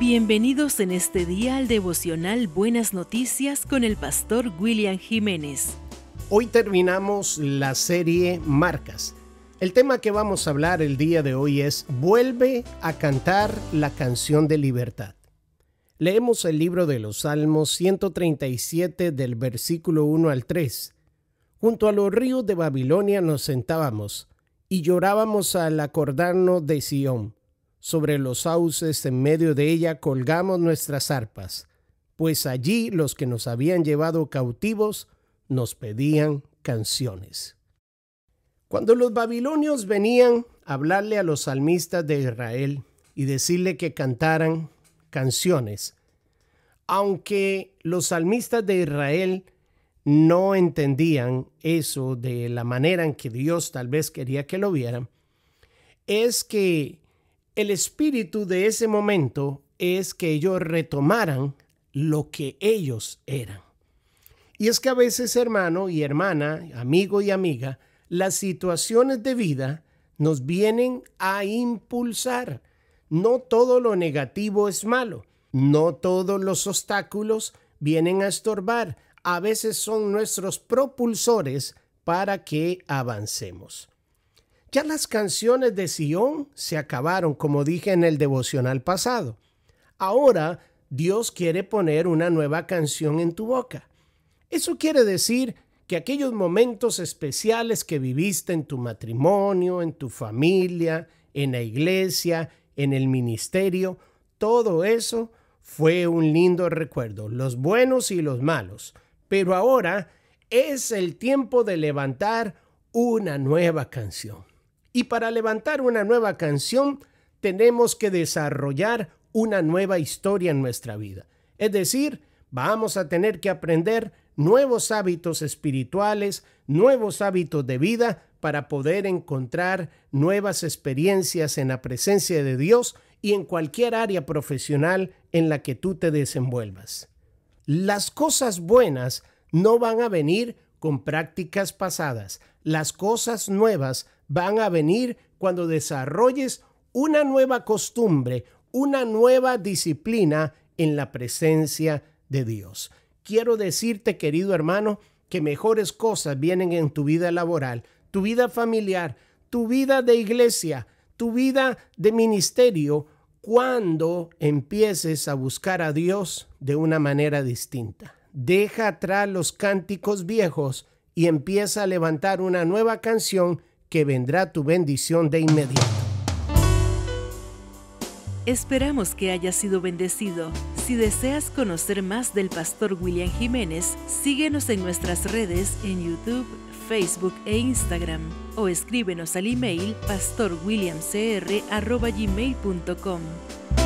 Bienvenidos en este día al devocional Buenas Noticias con el pastor William Jiménez. Hoy terminamos la serie Marcas. El tema que vamos a hablar el día de hoy es Vuelve a cantar la canción de libertad. Leemos el libro de los Salmos 137 del versículo 1 al 3. Junto a los ríos de Babilonia nos sentábamos y llorábamos al acordarnos de Sión sobre los sauces en medio de ella colgamos nuestras arpas, pues allí los que nos habían llevado cautivos nos pedían canciones. Cuando los babilonios venían a hablarle a los salmistas de Israel y decirle que cantaran canciones, aunque los salmistas de Israel no entendían eso de la manera en que Dios tal vez quería que lo vieran, es que el espíritu de ese momento es que ellos retomaran lo que ellos eran. Y es que a veces, hermano y hermana, amigo y amiga, las situaciones de vida nos vienen a impulsar. No todo lo negativo es malo, no todos los obstáculos vienen a estorbar, a veces son nuestros propulsores para que avancemos. Ya las canciones de Sion se acabaron, como dije en el devocional pasado. Ahora Dios quiere poner una nueva canción en tu boca. Eso quiere decir que aquellos momentos especiales que viviste en tu matrimonio, en tu familia, en la iglesia, en el ministerio, todo eso fue un lindo recuerdo, los buenos y los malos. Pero ahora es el tiempo de levantar una nueva canción. Y para levantar una nueva canción, tenemos que desarrollar una nueva historia en nuestra vida. Es decir, vamos a tener que aprender nuevos hábitos espirituales, nuevos hábitos de vida para poder encontrar nuevas experiencias en la presencia de Dios y en cualquier área profesional en la que tú te desenvuelvas. Las cosas buenas no van a venir con prácticas pasadas. Las cosas nuevas van a venir cuando desarrolles una nueva costumbre, una nueva disciplina en la presencia de Dios. Quiero decirte, querido hermano, que mejores cosas vienen en tu vida laboral, tu vida familiar, tu vida de iglesia, tu vida de ministerio, cuando empieces a buscar a Dios de una manera distinta. Deja atrás los cánticos viejos y empieza a levantar una nueva canción que vendrá tu bendición de inmediato. Esperamos que haya sido bendecido. Si deseas conocer más del pastor William Jiménez, síguenos en nuestras redes en YouTube, Facebook e Instagram o escríbenos al email pastorwilliamcr.gmail.com.